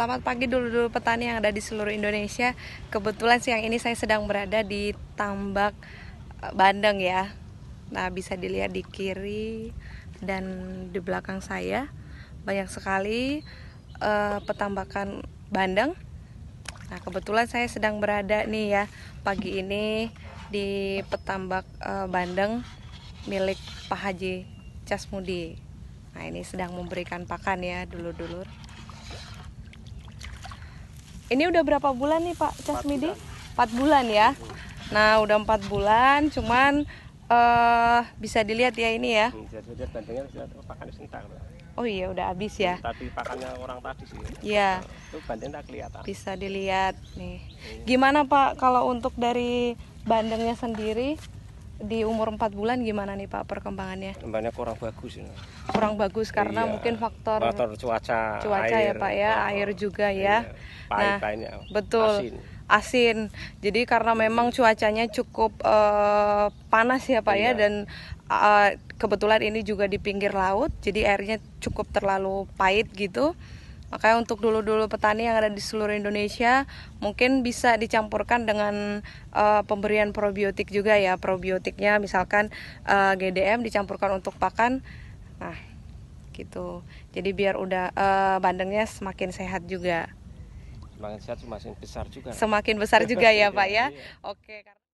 Selamat pagi dulu-dulu petani yang ada di seluruh Indonesia. Kebetulan siang ini saya sedang berada di Tambak eh, Bandeng ya. Nah, bisa dilihat di kiri dan di belakang saya banyak sekali uh, petambakan bandeng. Nah, kebetulan saya sedang berada nih ya pagi ini di petambak uh, bandeng milik Pak Haji Casmudi. Nah, ini sedang memberikan pakan ya dulu-dulur. Ini udah berapa bulan nih Pak Casmidi? 4 bulan, bulan ya. Nah, udah empat bulan, cuman uh, bisa dilihat ya ini ya. Oh iya, udah habis ya. Tapi pakannya orang tadi sih. Iya. Tuh tak kelihatan. Bisa dilihat nih. Gimana Pak kalau untuk dari bandengnya sendiri? di umur 4 bulan gimana nih Pak perkembangannya? Perkembangannya kurang bagus ya. Kurang bagus karena iya, mungkin faktor faktor cuaca, cuaca ya, air, ya Pak ya, oh, air juga iya, ya. Iya, nah, pahitnya, betul. Asin. asin. Jadi karena memang cuacanya cukup uh, panas ya Pak ya, iya. ya dan uh, kebetulan ini juga di pinggir laut, jadi airnya cukup terlalu pahit gitu. Makanya untuk dulu-dulu petani yang ada di seluruh Indonesia mungkin bisa dicampurkan dengan uh, pemberian probiotik juga ya. Probiotiknya misalkan uh, eh, GDM dicampurkan untuk pakan. Nah, gitu. Jadi biar udah uh, bandengnya semakin sehat juga. Semakin sehat semakin besar juga. Semakin besar juga ya, Pak ya. Iya. Oke.